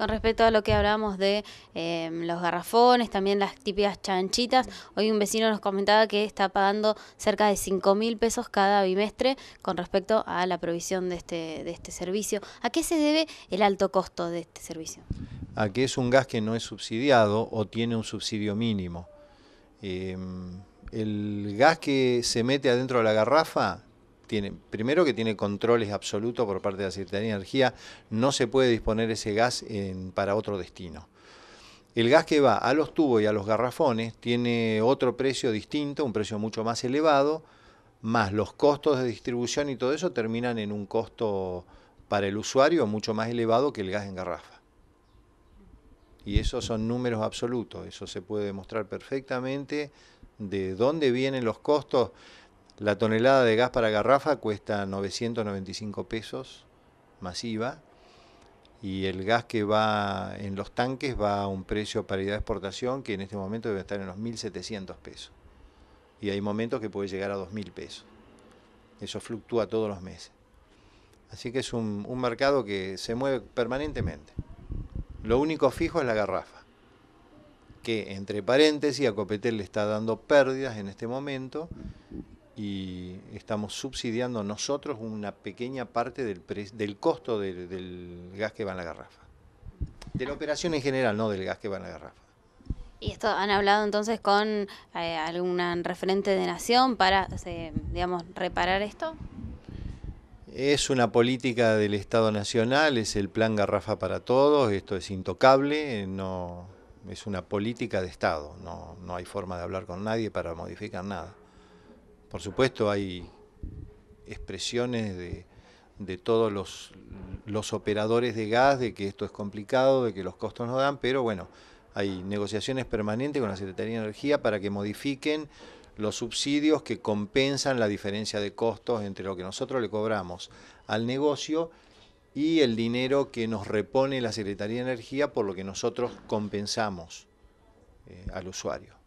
Con respecto a lo que hablábamos de em, los garrafones, también las típicas chanchitas, hoy un vecino nos comentaba que está pagando cerca de 5 mil pesos cada bimestre con respecto a la provisión de este, de este servicio. ¿A qué se debe el alto costo de este servicio? A que es un gas que no es subsidiado o tiene un subsidio mínimo. Em, el gas que se mete adentro de la garrafa primero que tiene controles absolutos por parte de la Secretaría de Energía, no se puede disponer ese gas para otro destino. El gas que va a los tubos y a los garrafones tiene otro precio distinto, un precio mucho más elevado, más los costos de distribución y todo eso terminan en un costo para el usuario mucho más elevado que el gas en garrafa. Y esos son números absolutos, eso se puede demostrar perfectamente de dónde vienen los costos. La tonelada de gas para garrafa cuesta 995 pesos masiva y el gas que va en los tanques va a un precio paridad de exportación que en este momento debe estar en los 1.700 pesos. Y hay momentos que puede llegar a 2.000 pesos. Eso fluctúa todos los meses. Así que es un, un, mercado que se mueve permanentemente. Lo único fijo es la garrafa, que entre paréntesis a Copetel le está dando pérdidas en este momento y estamos subsidiando nosotros una pequeña parte del, del costo del, gas que va en la garrafa. De la operación en general, no del gas que va en la garrafa. ¿Y esto han hablado entonces con eh, algún referente de nación para, eh, digamos, reparar esto? Es una política del Estado Nacional, es el plan garrafa para todos, esto es intocable, no, es una política de Estado, no hay forma de hablar con nadie para modificar nada. Por supuesto hay expresiones de, todos los, operadores de gas, de que esto es complicado, de que los costos no dan, pero bueno, hay negociaciones permanentes con la Secretaría de Energía para que modifiquen los subsidios que compensan la diferencia de costos entre lo que nosotros le cobramos al negocio y el dinero que nos repone la Secretaría de Energía por lo que nosotros compensamos eh, al usuario.